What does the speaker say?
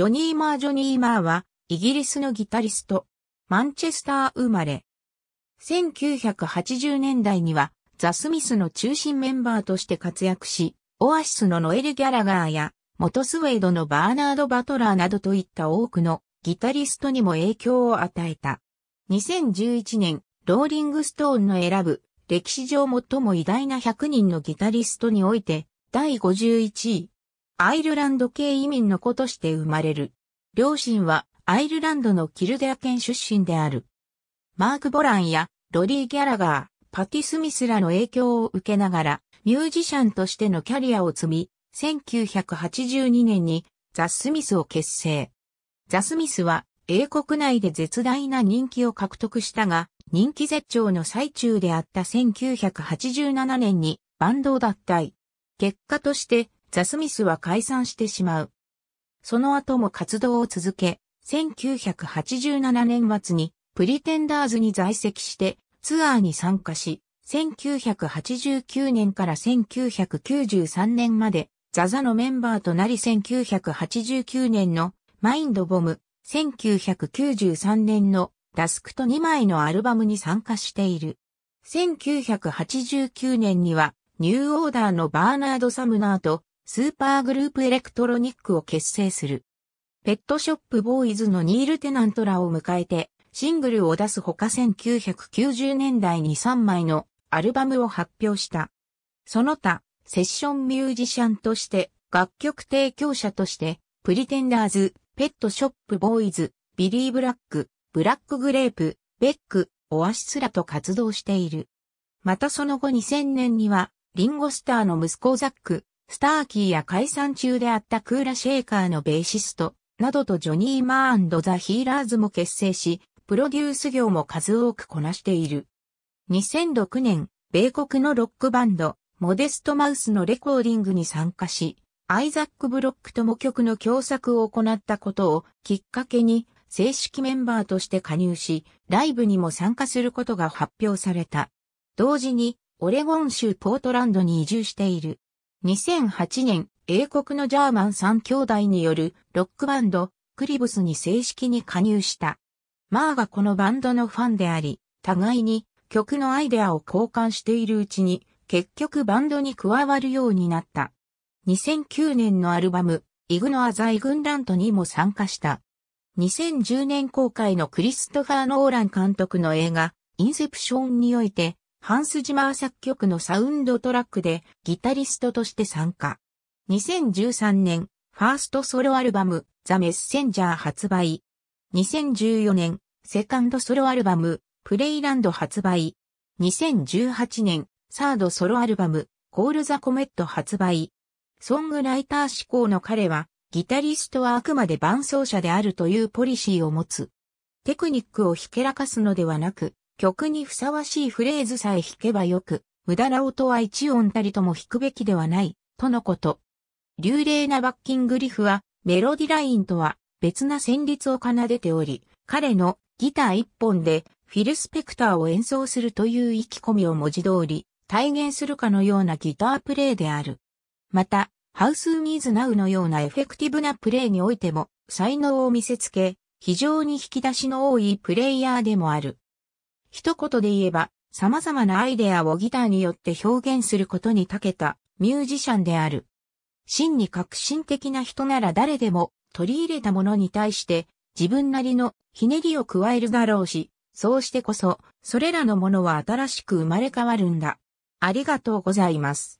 ジョニー・マー・ジョニー・マーは、イギリスのギタリスト、マンチェスター生まれ。1980年代には、ザ・スミスの中心メンバーとして活躍し、オアシスのノエル・ギャラガーや、元スウェードのバーナード・バトラーなどといった多くのギタリストにも影響を与えた。2011年、ローリング・ストーンの選ぶ、歴史上最も偉大な100人のギタリストにおいて、第51位、アイルランド系移民の子として生まれる。両親はアイルランドのキルデア県出身である。マーク・ボランやロリー・ギャラガー、パティ・スミスらの影響を受けながら、ミュージシャンとしてのキャリアを積み、1982年にザ・スミスを結成。ザ・スミスは英国内で絶大な人気を獲得したが、人気絶頂の最中であった1987年にバンドを脱退。結果としてザ・スミスは解散してしまう。その後も活動を続け、1987年末にプリテンダーズに在籍してツアーに参加し、1989年から1993年までザザのメンバーとなり1989年のマインドボム、1993年のダスクと2枚のアルバムに参加している。1989年にはニューオーダーのバーナード・サムナーとスーパーグループエレクトロニックを結成する。ペットショップボーイズのニール・テナントらを迎えて、シングルを出すほか1990年代に3枚のアルバムを発表した。その他、セッションミュージシャンとして、楽曲提供者として、プリテンダーズ、ペットショップボーイズ、ビリー・ブラック、ブラックグレープ、ベック、オアシスらと活動している。またその後2000年には、リンゴスターの息子ザック、スターキーや解散中であったクーラ・シェイカーのベーシスト、などとジョニー・マーザ・ヒーラーズも結成し、プロデュース業も数多くこなしている。2006年、米国のロックバンド、モデストマウスのレコーディングに参加し、アイザック・ブロックとも曲の共作を行ったことをきっかけに正式メンバーとして加入し、ライブにも参加することが発表された。同時に、オレゴン州ポートランドに移住している。2008年、英国のジャーマン3兄弟によるロックバンド、クリブスに正式に加入した。マーがこのバンドのファンであり、互いに曲のアイデアを交換しているうちに、結局バンドに加わるようになった。2009年のアルバム、イグノアザイグンラントにも参加した。2010年公開のクリストファー・ノーラン監督の映画、インセプションにおいて、ハンス・ジマー作曲のサウンドトラックでギタリストとして参加。2013年、ファーストソロアルバム、ザ・メッセンジャー発売。2014年、セカンドソロアルバム、プレイランド発売。2018年、サードソロアルバム、コール・ザ・コメット発売。ソングライター志向の彼は、ギタリストはあくまで伴奏者であるというポリシーを持つ。テクニックをひけらかすのではなく、曲にふさわしいフレーズさえ弾けばよく、無駄な音は一音たりとも弾くべきではない、とのこと。流麗なバッキングリフは、メロディラインとは別な旋律を奏でており、彼のギター一本でフィル・スペクターを演奏するという意気込みを文字通り体現するかのようなギタープレイである。また、ハウス・ミーズ・ナウのようなエフェクティブなプレイにおいても才能を見せつけ、非常に引き出しの多いプレイヤーでもある。一言で言えば、様々なアイデアをギターによって表現することに長けたミュージシャンである。真に革新的な人なら誰でも取り入れたものに対して自分なりのひねりを加えるだろうし、そうしてこそそれらのものは新しく生まれ変わるんだ。ありがとうございます。